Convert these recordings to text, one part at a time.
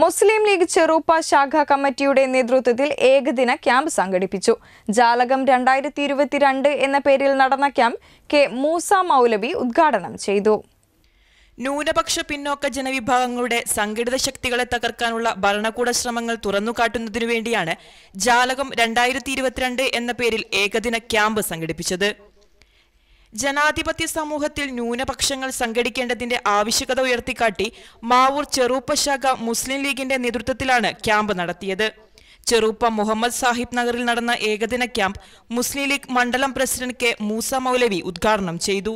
മുസ്ലിം league Cheruppa ശാഖ കമ്മിറ്റിയുടെ നേതൃത്വത്തിൽ ഏകദിന ക്യാമ്പ് സംഘടിപ്പിച്ചു ജാലകം രണ്ടായിരത്തി ഇരുപത്തിരണ്ട് എന്ന പേരിൽ നടന്ന ക്യാമ്പ് കെ മൂസ മൗലവി ഉദ്ഘാടനം ചെയ്തു ന്യൂനപക്ഷ പിന്നോക്ക ജനവിഭാഗങ്ങളുടെ സംഘടിത ശക്തികളെ തകർക്കാനുള്ള ഭരണകൂട ശ്രമങ്ങൾ തുറന്നുകാട്ടുന്നതിനു വേണ്ടിയാണ് ജാലകം രണ്ടായിരത്തി ഇരുപത്തിരണ്ട് എന്ന പേരിൽ ഏകദിന ക്യാമ്പ് സംഘടിപ്പിച്ചത് ജനാധിപത്യ സമൂഹത്തിൽ ന്യൂനപക്ഷങ്ങൾ സംഘടിക്കേണ്ടതിന്റെ ആവശ്യകത ഉയർത്തിക്കാട്ടി മാവൂർ ചെറൂപ്പ ശാഖ മുസ്ലിം ലീഗിന്റെ നേതൃത്വത്തിലാണ് ക്യാമ്പ് നടത്തിയത് ചെറൂപ്പ മുഹമ്മദ് സാഹിബ് നഗറിൽ നടന്ന ഏകദിന ക്യാമ്പ് മുസ്ലിം ലീഗ് മണ്ഡലം പ്രസിഡന്റ് കെ മൂസ മൗലവി ഉദ്ഘാടനം ചെയ്തു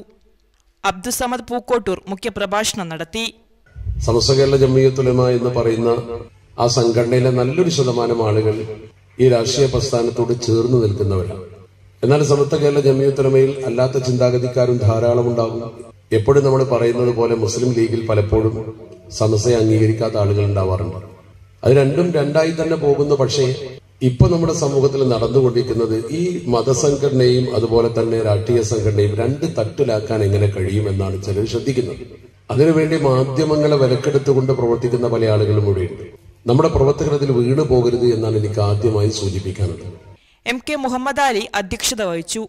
അബ്ദുസമദ് പൂക്കോട്ടൂർ മുഖ്യപ്രഭാഷണം നടത്തി എന്ന് പറയുന്ന ആ സംഘടനയിലെ നല്ലൊരു ശതമാനം ആളുകൾ ഈ രാഷ്ട്രീയ പ്രസ്ഥാനത്തോട് ചേർന്ന് നിൽക്കുന്നവരാണ് എന്നാൽ സമത്വ കേരള ജമിയത്തുലമയിൽ അല്ലാത്ത ചിന്താഗതിക്കാരും ധാരാളം ഉണ്ടാകും എപ്പോഴും നമ്മൾ പറയുന്നത് പോലെ മുസ്ലിം ലീഗിൽ പലപ്പോഴും സമസ്യ അംഗീകരിക്കാത്ത ആളുകൾ ഉണ്ടാവാറുണ്ട് അത് രണ്ടും രണ്ടായി തന്നെ പോകുന്ന പക്ഷേ ഇപ്പൊ നമ്മുടെ സമൂഹത്തിൽ നടന്നുകൊണ്ടിരിക്കുന്നത് ഈ മതസംഘടനയും അതുപോലെ തന്നെ രാഷ്ട്രീയ സംഘടനയും രണ്ട് തട്ടിലാക്കാൻ എങ്ങനെ കഴിയും എന്നാണ് ചിലർ ശ്രദ്ധിക്കുന്നത് അതിനുവേണ്ടി മാധ്യമങ്ങളെ വിലക്കെടുത്തുകൊണ്ട് പ്രവർത്തിക്കുന്ന പല ആളുകളും കൂടെയുണ്ട് നമ്മുടെ പ്രവർത്തകർ അതിൽ വീണു പോകരുത് എന്നാണ് എനിക്ക് ആദ്യമായി സൂചിപ്പിക്കാനുള്ളത് എം കെ മുഹമ്മദ് അലി അധ്യക്ഷത വഹിച്ചു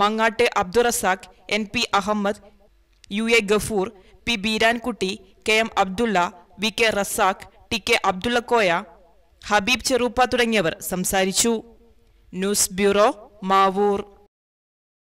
മങ്ങാട്ടെ Abdurazak N P Ahmed U A Gafoor P Beerankutty K M Abdulla V K Razak T K Abdullakoya Habeeb Cheruppa തുടങ്ങിയവർ സംസാരിച്ചു ന്യൂസ് ബ്യൂറോ മാവൂർ